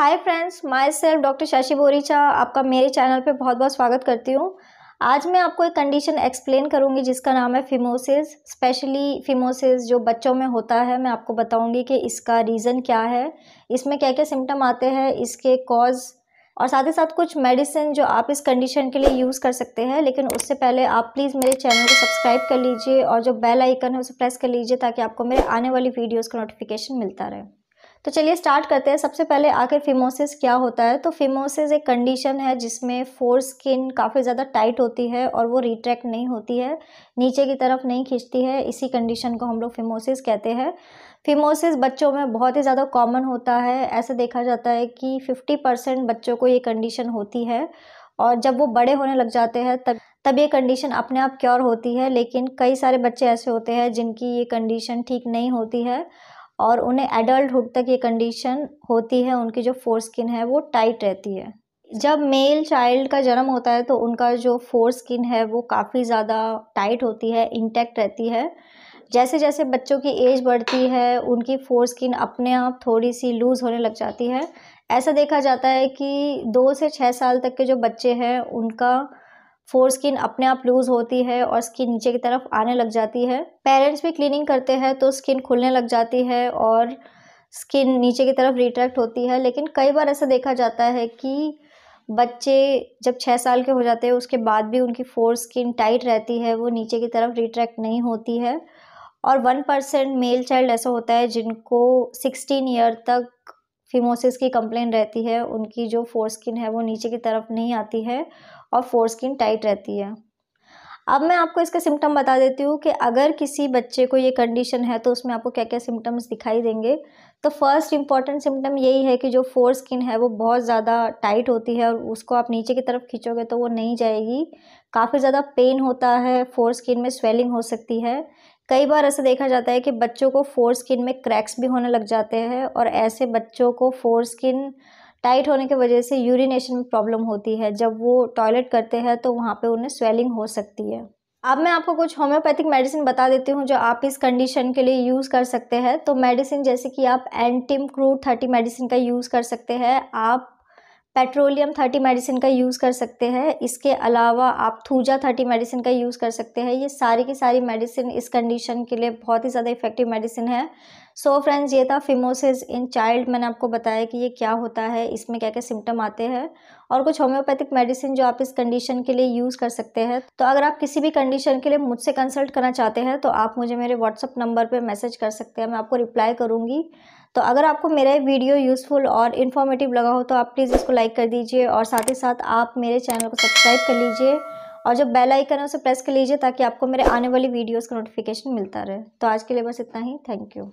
hi friends my self doctor Shashi Boricha आपका मेरे channel पे बहुत बहुत स्वागत करती हूँ आज मैं आपको एक कंडीशन एक्सप्लेन करूँगी जिसका नाम है फिमोसिस स्पेशली फिमोसिस जो बच्चों में होता है मैं आपको बताऊँगी कि इसका रीज़न क्या है इसमें क्या क्या सिम्टम आते हैं इसके कॉज और साथ ही साथ कुछ मेडिसिन जो आप इस कंडीशन के लिए यूज़ कर सकते हैं लेकिन उससे पहले आप प्लीज़ मेरे चैनल को सब्सक्राइब कर लीजिए और जो बेल आइकन है उसे प्रेस कर लीजिए ताकि आपको मेरे आने वाली वीडियोज़ का नोटिफिकेशन मिलता रहे तो चलिए स्टार्ट करते हैं सबसे पहले आखिर फिमोसिस क्या होता है तो फिमोसिस एक कंडीशन है जिसमें फोर स्किन काफ़ी ज़्यादा टाइट होती है और वो रिट्रैक्ट नहीं होती है नीचे की तरफ नहीं खींचती है इसी कंडीशन को हम लोग फिमोसिस कहते हैं फिमोसिस बच्चों में बहुत ही ज़्यादा कॉमन होता है ऐसा देखा जाता है कि फिफ्टी परसेंट बच्चों को ये कंडीशन होती है और जब वो बड़े होने लग जाते हैं तब तब ये कंडीशन अपने आप क्योर होती है लेकिन कई सारे बच्चे ऐसे होते हैं जिनकी ये कंडीशन ठीक नहीं होती है और उन्हें एडल्टहुड तक ये कंडीशन होती है उनकी जो फोर स्किन है वो टाइट रहती है जब मेल चाइल्ड का जन्म होता है तो उनका जो फोर स्किन है वो काफ़ी ज़्यादा टाइट होती है इंटेक्ट रहती है जैसे जैसे बच्चों की एज बढ़ती है उनकी फोर स्किन अपने आप थोड़ी सी लूज़ होने लग जाती है ऐसा देखा जाता है कि दो से छः साल तक के जो बच्चे हैं उनका फोर स्किन अपने आप लूज होती है और स्किन नीचे की तरफ आने लग जाती है पेरेंट्स भी क्लीनिंग करते हैं तो स्किन खुलने लग जाती है और स्किन नीचे की तरफ रिट्रैक्ट होती है लेकिन कई बार ऐसा देखा जाता है कि बच्चे जब छः साल के हो जाते हैं उसके बाद भी उनकी फोर स्किन टाइट रहती है वो नीचे की तरफ रिट्रैक्ट नहीं होती है और वन परसेंट मेल चाइल्ड ऐसा होता है जिनको सिक्सटीन ईयर तक फिमोसिस की कंप्लेन रहती है उनकी जो फोर स्किन है वो नीचे की तरफ नहीं आती है और फोर स्किन टाइट रहती है अब मैं आपको इसके सिम्टम बता देती हूँ कि अगर किसी बच्चे को ये कंडीशन है तो उसमें आपको क्या क्या सिम्टम्स दिखाई देंगे तो फर्स्ट इम्पॉर्टेंट सिम्टम यही है कि जो फोर स्किन है वो बहुत ज़्यादा टाइट होती है और उसको आप नीचे की तरफ खींचोगे तो वो नहीं जाएगी काफ़ी ज़्यादा पेन होता है फोर स्किन में स्वेलिंग हो सकती है कई बार ऐसा देखा जाता है कि बच्चों को फोर स्किन में क्रैक्स भी होने लग जाते हैं और ऐसे बच्चों को फोर स्किन टाइट होने की वजह से यूरिनेशन में प्रॉब्लम होती है जब वो टॉयलेट करते हैं तो वहाँ पे उन्हें स्वेलिंग हो सकती है अब मैं आपको कुछ होम्योपैथिक मेडिसिन बता देती हूँ जो आप इस कंडीशन के लिए यूज़ कर सकते हैं तो मेडिसिन जैसे कि आप एंटीम क्रू थर्टी मेडिसिन का यूज़ कर सकते हैं आप पेट्रोलियम थर्टी मेडिसिन का यूज़ कर सकते हैं इसके अलावा आप थूजा थर्टी मेडिसिन का यूज़ कर सकते हैं ये सारी की सारी मेडिसिन इस कंडीशन के लिए बहुत ही ज़्यादा इफेक्टिव मेडिसिन है सो so फ्रेंड्स ये था फिमोसिस इन चाइल्ड मैंने आपको बताया कि ये क्या होता है इसमें क्या क्या सिम्टम आते हैं और कुछ होम्योपैथिक मेडिसिन जो आप इस कंडीशन के लिए यूज़ कर सकते हैं तो अगर आप किसी भी कंडीशन के लिए मुझसे कंसल्ट करना चाहते हैं तो आप मुझे मेरे व्हाट्सअप नंबर पर मैसेज कर सकते हैं मैं आपको रिप्लाई करूँगी तो अगर आपको मेरा वीडियो यूज़फुल और इन्फॉर्मेटिव लगा हो तो आप प्लीज़ इसको लाइक कर दीजिए और साथ ही साथ आप मेरे चैनल को सब्सक्राइब कर लीजिए और जो बेल आइकन है उसे प्रेस कर लीजिए ताकि आपको मेरे आने वाली वीडियोस का नोटिफिकेशन मिलता रहे तो आज के लिए बस इतना ही थैंक यू